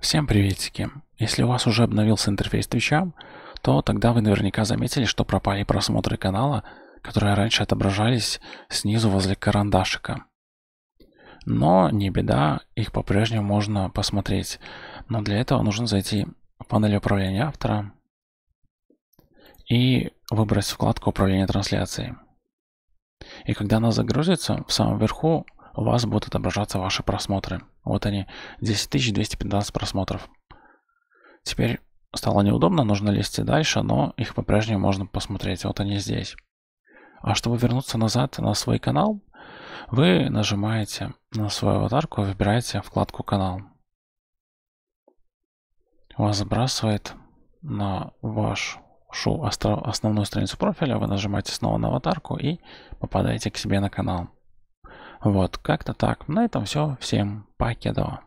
Всем приветики! Если у вас уже обновился интерфейс Твича, то тогда вы наверняка заметили, что пропали просмотры канала, которые раньше отображались снизу возле карандашика. Но не беда, их по-прежнему можно посмотреть. Но для этого нужно зайти в панель управления автора и выбрать вкладку управления трансляцией. И когда она загрузится, в самом верху у вас будут отображаться ваши просмотры. Вот они, 10215 просмотров. Теперь стало неудобно, нужно лезть дальше, но их по-прежнему можно посмотреть. Вот они здесь. А чтобы вернуться назад на свой канал, вы нажимаете на свою аватарку, выбираете вкладку «Канал». Вас забрасывает на вашу основную страницу профиля, вы нажимаете снова на аватарку и попадаете к себе на канал. Вот, как-то так. На этом все. Всем покедо.